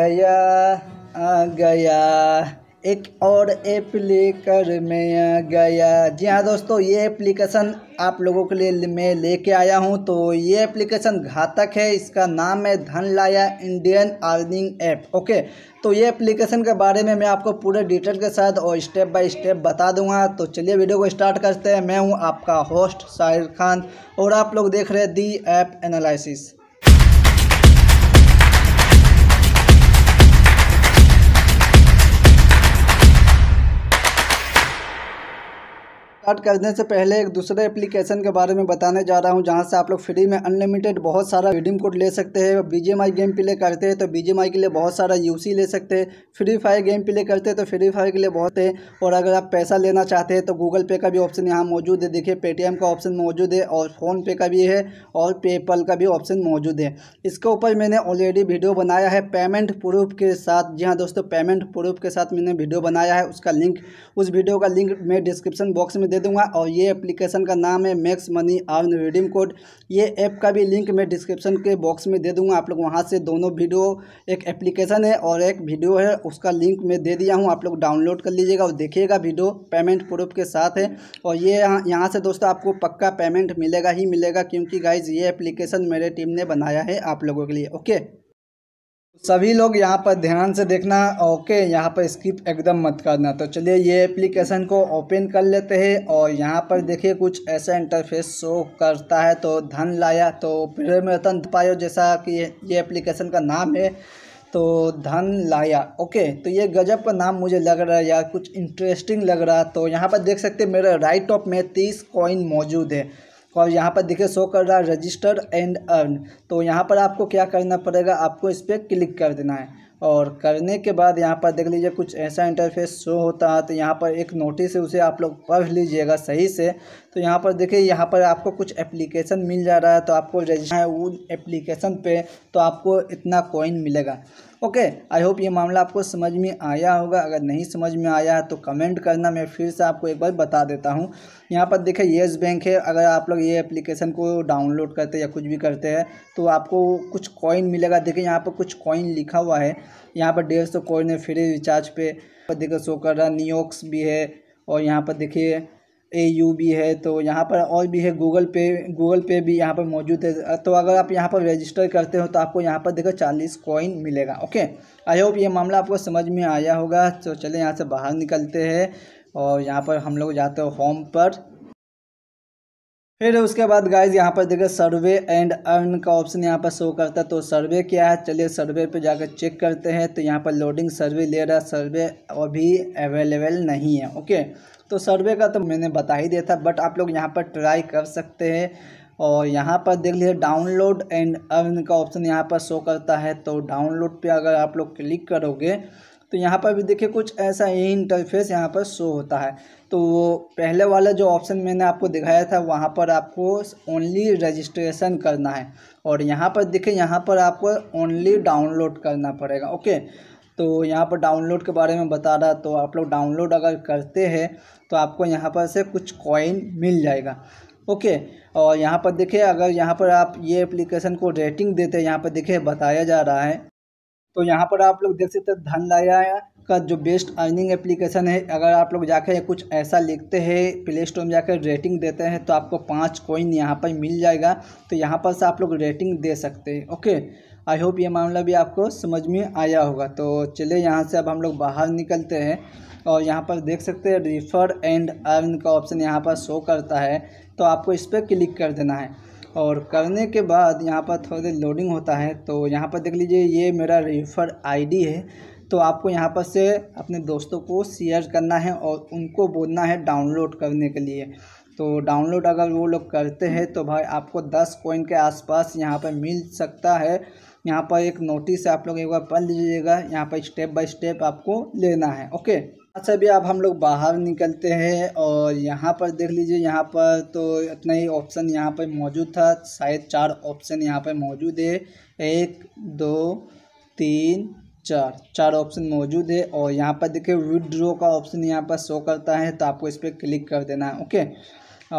गया गया एक और ऐप लेकर मैं गया जी हाँ दोस्तों ये एप्लीकेशन आप लोगों के लिए मैं लेके आया हूँ तो ये एप्लीकेशन घातक है इसका नाम है धन लाया इंडियन अर्निंग ऐप ओके तो ये एप्लीकेशन के बारे में मैं आपको पूरे डिटेल के साथ और स्टेप बाय स्टेप बता दूंगा तो चलिए वीडियो को स्टार्ट करते हैं मैं हूँ आपका होस्ट शाहिर खान और आप लोग देख रहे हैं दी ऐप एनालिसिस स्टार्ट करने से पहले एक दूसरे एप्लीकेशन के बारे में बताने जा रहा हूँ जहाँ से आप लोग फ्री में अनलिमिटेड बहुत सारा रिडीम कोड ले सकते हैं बीजेएमआई गेम प्ले करते हैं तो बीजेएमआई के लिए बहुत सारा यूसी ले सकते हैं फ्री फायर गेम प्ले करते हैं तो फ्री फायर के लिए बहुत है और अगर आप पैसा लेना चाहते हैं तो गूगल पे का भी ऑप्शन यहाँ मौजूद है देखिए पेटीएम का ऑप्शन मौजूद है और फ़ोनपे का भी है और पेपल का भी ऑप्शन मौजूद है इसके ऊपर मैंने ऑलरेडी वीडियो बनाया है पेमेंट प्रूफ के साथ जी हाँ दोस्तों पेमेंट प्रूफ के साथ मैंने वीडियो बनाया है उसका लिंक उस वीडियो का लिंक मैं डिस्क्रिप्शन बॉक्स में दे दे दूंगा और ये एप्लीकेशन का नाम है max money earn redeem code ये ऐप का भी लिंक मैं डिस्क्रिप्शन के बॉक्स में दे दूंगा आप लोग वहाँ से दोनों वीडियो एक एप्लीकेशन है और एक वीडियो है उसका लिंक मैं दे दिया हूँ आप लोग डाउनलोड कर लीजिएगा और देखिएगा वीडियो पेमेंट प्रूफ के साथ है और ये यहाँ यहाँ से दोस्तों आपको पक्का पेमेंट मिलेगा ही मिलेगा क्योंकि गाइज ये एप्लीकेशन मेरे टीम ने बनाया है आप लोगों के लिए ओके सभी लोग यहाँ पर ध्यान से देखना ओके यहाँ पर स्किप एकदम मत करना तो चलिए ये एप्लीकेशन को ओपन कर लेते हैं और यहाँ पर देखिए कुछ ऐसा इंटरफेस शो करता है तो धन लाया तो रतन पायो जैसा कि ये एप्लीकेशन का नाम है तो धन लाया ओके तो ये गजब का नाम मुझे लग रहा है यार कुछ इंटरेस्टिंग लग रहा तो यहाँ पर देख सकते मेरे राइट टॉप में तीस कॉइन मौजूद है और यहाँ पर देखिए शो कर रहा है रजिस्टर एंड अर्न तो यहाँ पर आपको क्या करना पड़ेगा आपको इस पर क्लिक कर देना है और करने के बाद यहाँ पर देख लीजिए कुछ ऐसा इंटरफेस शो होता है तो यहाँ पर एक नोटिस है उसे आप लोग पढ़ लीजिएगा सही से तो यहाँ पर देखिए यहाँ पर आपको कुछ एप्लीकेशन मिल जा रहा है तो आपको रजिस्टर है उन एप्लीकेशन पे तो आपको इतना कॉइन मिलेगा ओके आई होप ये मामला आपको समझ में आया होगा अगर नहीं समझ में आया है तो कमेंट करना मैं फिर से आपको एक बार बता देता हूँ यहाँ पर देखिए येस बैंक है अगर आप लोग ये एप्लीकेशन को डाउनलोड करते या कुछ भी करते हैं तो आपको कुछ कॉइन मिलेगा देखिए यहाँ पर कुछ कॉइन लिखा हुआ है यहाँ पर डेढ़ सौ कॉइन है फ्री रिचार्ज पे देखिए शो कर रहा नियोक्स भी है और यहाँ पर देखिए ए यू भी है तो यहाँ पर और भी है गूगल पे गूगल पे भी यहाँ पर मौजूद है तो अगर आप यहाँ पर रजिस्टर करते हो तो आपको यहाँ पर देखो चालीस कॉइन मिलेगा ओके आई होप ये मामला आपको समझ में आया होगा तो चले यहाँ से बाहर निकलते हैं और यहाँ पर हम लोग जाते हो होम पर फिर उसके बाद गाइज यहाँ पर देखिए सर्वे एंड अर्न का ऑप्शन यहाँ पर शो करता है तो सर्वे क्या है चलिए सर्वे पे जाकर चेक करते हैं तो यहाँ पर लोडिंग सर्वे ले रहा है सर्वे अभी अवेलेबल नहीं है ओके तो सर्वे का तो मैंने बता ही दिया था बट आप लोग यहाँ पर ट्राई कर सकते हैं और यहाँ पर देख लीजिए डाउनलोड एंड अर्न का ऑप्शन यहाँ पर शो करता है तो डाउनलोड पर अगर आप लोग क्लिक करोगे तो यहाँ पर भी देखिए कुछ ऐसा ही इंटरफेस यहाँ पर शो होता है तो वो पहले वाला जो ऑप्शन मैंने आपको दिखाया था वहाँ पर आपको ओनली रजिस्ट्रेशन करना है और यहाँ पर देखिए यहाँ पर आपको ओनली डाउनलोड करना पड़ेगा ओके तो यहाँ पर डाउनलोड के बारे में बता रहा तो आप लोग डाउनलोड अगर करते हैं तो आपको यहाँ पर से कुछ कॉइन मिल जाएगा ओके और यहाँ पर देखिए अगर यहाँ पर आप ये एप्लीकेशन को रेटिंग देते हैं यहाँ पर देखिए बताया जा रहा है तो यहाँ पर आप लोग देख सकते हैं धन लाया का जो बेस्ट अर्निंग एप्लीकेशन है अगर आप लोग जाकर कुछ ऐसा लिखते हैं प्ले स्टोर में जाकर रेटिंग देते हैं तो आपको पाँच कॉइन यहाँ पर मिल जाएगा तो यहाँ पर से आप लोग रेटिंग दे सकते हैं ओके आई होप ये मामला भी आपको समझ में आया होगा तो चलिए यहाँ से अब हम लोग बाहर निकलते हैं और यहाँ पर देख सकते हैं रिफ़र एंड अर्न का ऑप्शन यहाँ पर शो करता है तो आपको इस पर क्लिक कर देना है और करने के बाद यहाँ पर थोड़ी लोडिंग होता है तो यहाँ पर देख लीजिए ये मेरा रेफर आईडी है तो आपको यहाँ पर से अपने दोस्तों को शेयर करना है और उनको बोलना है डाउनलोड करने के लिए तो डाउनलोड अगर वो लोग करते हैं तो भाई आपको दस कोइन के आसपास यहाँ पर मिल सकता है यहाँ पर एक नोटिस आप लोग एक बार पढ़ लीजिएगा यहाँ पर स्टेप बाय स्टेप आपको लेना है ओके अच्छा अभी अब हम लोग बाहर निकलते हैं और यहाँ पर देख लीजिए यहाँ पर तो इतना ही ऑप्शन यहाँ पर मौजूद था शायद चार ऑप्शन यहाँ पर मौजूद है एक दो तीन चार चार ऑप्शन मौजूद है और यहाँ पर देखिए विड्रो का ऑप्शन यहाँ पर शो करता है तो आपको इस पर क्लिक कर देना है ओके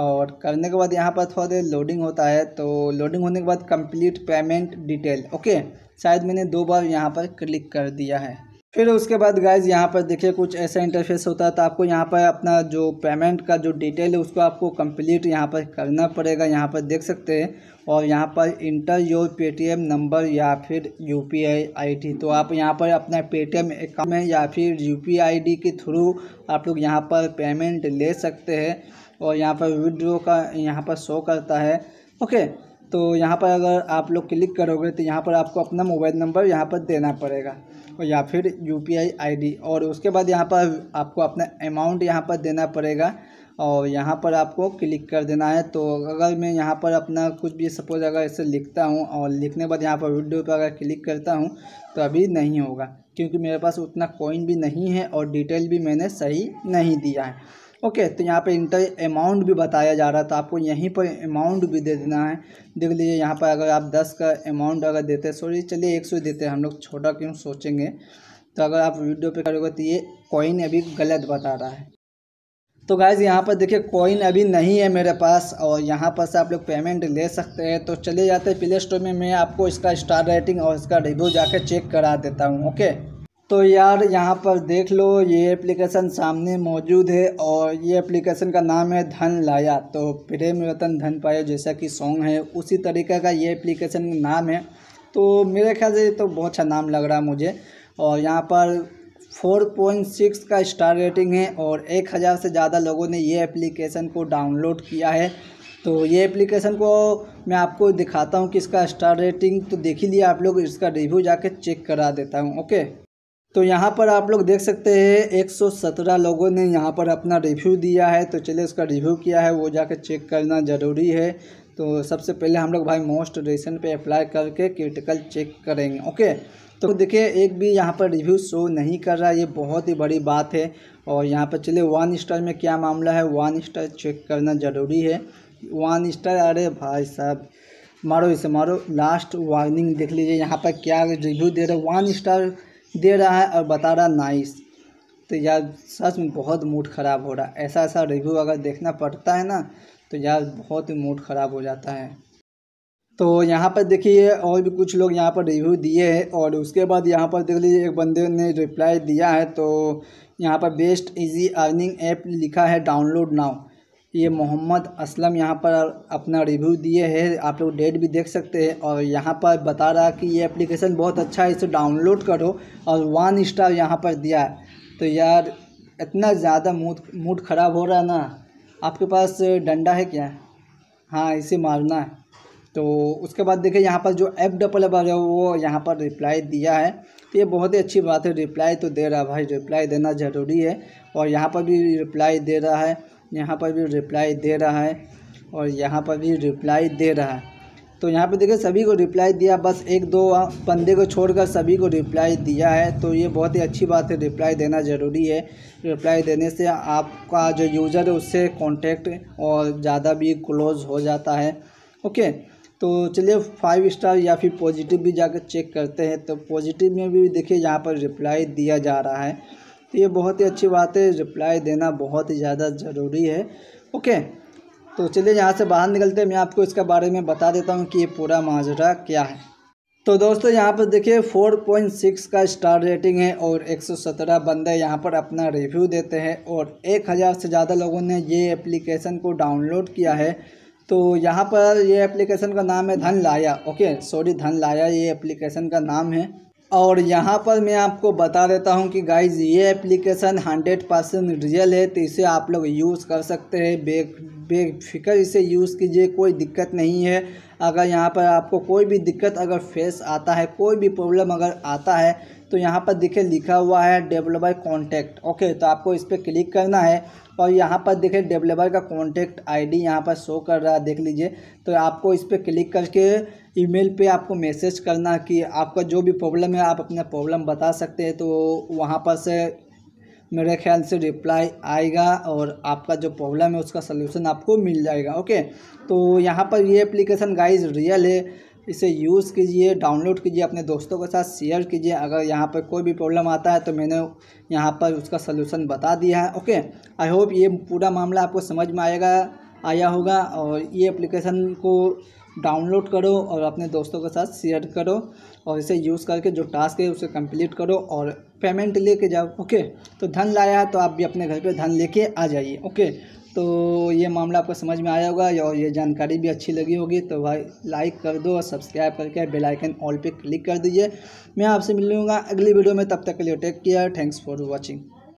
और करने के बाद यहाँ पर थोड़ा देर लोडिंग होता है तो लोडिंग होने के बाद कंप्लीट पेमेंट डिटेल ओके शायद मैंने दो बार यहाँ पर क्लिक कर दिया है फिर उसके बाद गाइज यहाँ पर देखिए कुछ ऐसा इंटरफेस होता है तो आपको यहाँ पर अपना जो पेमेंट का जो डिटेल है उसको आपको कंप्लीट यहाँ पर करना पड़ेगा यहाँ पर देख सकते हैं और यहाँ पर इंटर योर पेटीएम नंबर या फिर U P I I D तो आप यहाँ पर अपना पेटीएम अकाउंट में या फिर यू पी आई डी के थ्रू आप लोग यहाँ पर पेमेंट ले सकते हैं और यहाँ पर विड्रो का यहाँ पर शो करता है ओके तो यहाँ पर अगर आप लोग क्लिक करोगे तो यहाँ पर आपको अपना मोबाइल नंबर यहाँ पर देना पड़ेगा और या फिर U P I I D और उसके बाद यहाँ पर आपको अपना अमाउंट यहाँ पर देना पड़ेगा और यहाँ पर आपको क्लिक कर देना है तो अगर मैं यहाँ पर अपना कुछ भी सपोज अगर ऐसे लिखता हूँ और लिखने के बाद यहाँ पर वीडियो पर अगर क्लिक करता हूँ तो अभी नहीं होगा क्योंकि मेरे पास उतना कॉइन भी नहीं है और डिटेल भी मैंने सही नहीं दिया है ओके तो यहाँ पे इंटर अमाउंट भी बताया जा रहा था तो आपको यहीं पर अमाउंट भी दे देना है देख लीजिए यहाँ पर अगर आप दस का अमाउंट अगर देते सॉरी चलिए एक सौ देते हैं हम लोग छोटा क्यों सोचेंगे तो अगर आप वीडियो पे करोगे तो ये कॉइन अभी गलत बता रहा है तो गाइज़ यहाँ पर देखिए कॉइन अभी नहीं है मेरे पास और यहाँ पर से आप लोग पेमेंट ले सकते हैं तो चले जाते हैं प्ले स्टोर में मैं आपको इसका स्टार रेटिंग और इसका रिव्यू जाके चेक करा देता हूँ ओके तो यार यहाँ पर देख लो ये एप्लीकेशन सामने मौजूद है और ये एप्लीकेशन का नाम है धन लाया तो प्रेम रतन धन पाया जैसा कि सॉन्ग है उसी तरीके का ये एप्लीकेशन नाम है तो मेरे ख्याल से तो बहुत अच्छा नाम लग रहा है मुझे और यहाँ पर 4.6 का स्टार रेटिंग है और 1000 से ज़्यादा लोगों ने ये एप्लीकेशन को डाउनलोड किया है तो ये एप्लीकेशन को मैं आपको दिखाता हूँ कि इसका स्टार रेटिंग तो देख ही लिया आप लोग इसका रिव्यू जाके चेक करा देता हूँ ओके तो यहाँ पर आप लोग देख सकते हैं 117 लोगों ने यहाँ पर अपना रिव्यू दिया है तो चलिए उसका रिव्यू किया है वो जाके चेक करना ज़रूरी है तो सबसे पहले हम लोग भाई मोस्ट रिसेंट पे अप्लाई करके क्रिटिकल चेक करेंगे ओके तो देखिए एक भी यहाँ पर रिव्यू शो नहीं कर रहा ये बहुत ही बड़ी बात है और यहाँ पर चलिए वन स्टार में क्या मामला है वन स्टार चेक करना ज़रूरी है वन स्टार अरे भाई साहब मारो इसे मारो लास्ट वार्निंग देख लीजिए यहाँ पर क्या रिव्यू दे रहे वन स्टार दे रहा है और बता रहा नाइस तो यार सच में बहुत मूड ख़राब हो रहा है ऐसा ऐसा रिव्यू अगर देखना पड़ता है ना तो यार बहुत ही मूड ख़राब हो जाता है तो यहाँ पर देखिए और भी कुछ लोग यहाँ पर रिव्यू दिए हैं और उसके बाद यहाँ पर देख लीजिए एक बंदे ने रिप्लाई दिया है तो यहाँ पर बेस्ट इजी अर्निंग ऐप लिखा है डाउनलोड नाउ ये मोहम्मद असलम यहाँ पर अपना रिव्यू दिए हैं आप लोग डेट भी देख सकते हैं और यहाँ पर बता रहा कि ये एप्लीकेशन बहुत अच्छा है इसे डाउनलोड करो और वन स्टार यहाँ पर दिया है तो यार इतना ज़्यादा मूड मूड ख़राब हो रहा है ना आपके पास डंडा है क्या हाँ इसे मारना है तो उसके बाद देखिए यहाँ पर जो ऐप डबल है वो यहाँ पर रिप्लाई दिया है तो ये बहुत ही अच्छी बात है रिप्लाई तो दे रहा है भाई रिप्लाई देना ज़रूरी है और यहाँ पर भी रिप्लाई दे रहा है यहाँ पर भी रिप्लाई दे रहा है और यहाँ पर भी रिप्लाई दे रहा है तो यहाँ पे देखिए सभी को रिप्लाई दिया बस एक दो बंदे को छोड़कर सभी को रिप्लाई दिया है तो ये बहुत ही अच्छी बात है रिप्लाई देना ज़रूरी है रिप्लाई देने से आपका जो यूज़र है उससे कांटेक्ट और ज़्यादा भी क्लोज हो जाता है ओके तो चलिए फाइव स्टार या फिर पॉजिटिव भी जाकर चेक करते हैं तो पॉजिटिव में भी देखिए यहाँ पर रिप्लाई दिया जा रहा है तो ये बहुत ही अच्छी बात है रिप्लाई देना बहुत ही ज़्यादा ज़रूरी है ओके तो चलिए यहाँ से बाहर निकलते हैं मैं आपको इसके बारे में बता देता हूँ कि ये पूरा माजरा क्या है तो दोस्तों यहाँ पर देखिए 4.6 का स्टार रेटिंग है और 117 बंदे यहाँ पर अपना रिव्यू देते हैं और 1000 से ज़्यादा लोगों ने ये एप्लीकेशन को डाउनलोड किया है तो यहाँ पर ये एप्लीकेशन का नाम है धन लाया ओके सॉरी धन लाया ये एप्लीकेशन का नाम है और यहाँ पर मैं आपको बता देता हूँ कि गाइज ये एप्लीकेशन हंड्रेड परसेंट रियल है तो इसे आप लोग यूज़ कर सकते हैं बे बेफिक्र इसे यूज़ कीजिए कोई दिक्कत नहीं है अगर यहाँ पर आपको कोई भी दिक्कत अगर फेस आता है कोई भी प्रॉब्लम अगर आता है तो यहाँ पर देखिए लिखा हुआ है डेवलपर कॉन्टैक्ट ओके तो आपको इस पर क्लिक करना है और यहाँ पर देखिए डेवलपर का कॉन्टैक्ट आईडी यहाँ पर शो कर रहा है देख लीजिए तो आपको इस पर क्लिक करके ईमेल पे आपको मैसेज करना कि आपका जो भी प्रॉब्लम है आप अपना प्रॉब्लम बता सकते हैं तो वहाँ पर से मेरे ख्याल से रिप्लाई आएगा और आपका जो प्रॉब्लम है उसका सोल्यूशन आपको मिल जाएगा ओके तो यहाँ पर ये एप्लीकेशन गाइज रियल है इसे यूज़ कीजिए डाउनलोड कीजिए अपने दोस्तों के साथ शेयर कीजिए अगर यहाँ पर कोई भी प्रॉब्लम आता है तो मैंने यहाँ पर उसका सलूशन बता दिया है ओके आई होप ये पूरा मामला आपको समझ में आएगा आया होगा और ये एप्लीकेशन को डाउनलोड करो और अपने दोस्तों के साथ शेयर करो और इसे यूज़ करके जो टास्क है उसे कंप्लीट करो और पेमेंट लेके जाओ ओके तो धन लाया है तो आप भी अपने घर पे धन लेके आ जाइए ओके तो ये मामला आपको समझ में आया होगा और ये जानकारी भी अच्छी लगी होगी तो भाई लाइक कर दो और सब्सक्राइब करके बेल आइकन ऑल पे क्लिक कर दीजिए मैं आपसे मिलूँगा अगली वीडियो में तब तक के लिए take care thanks for watching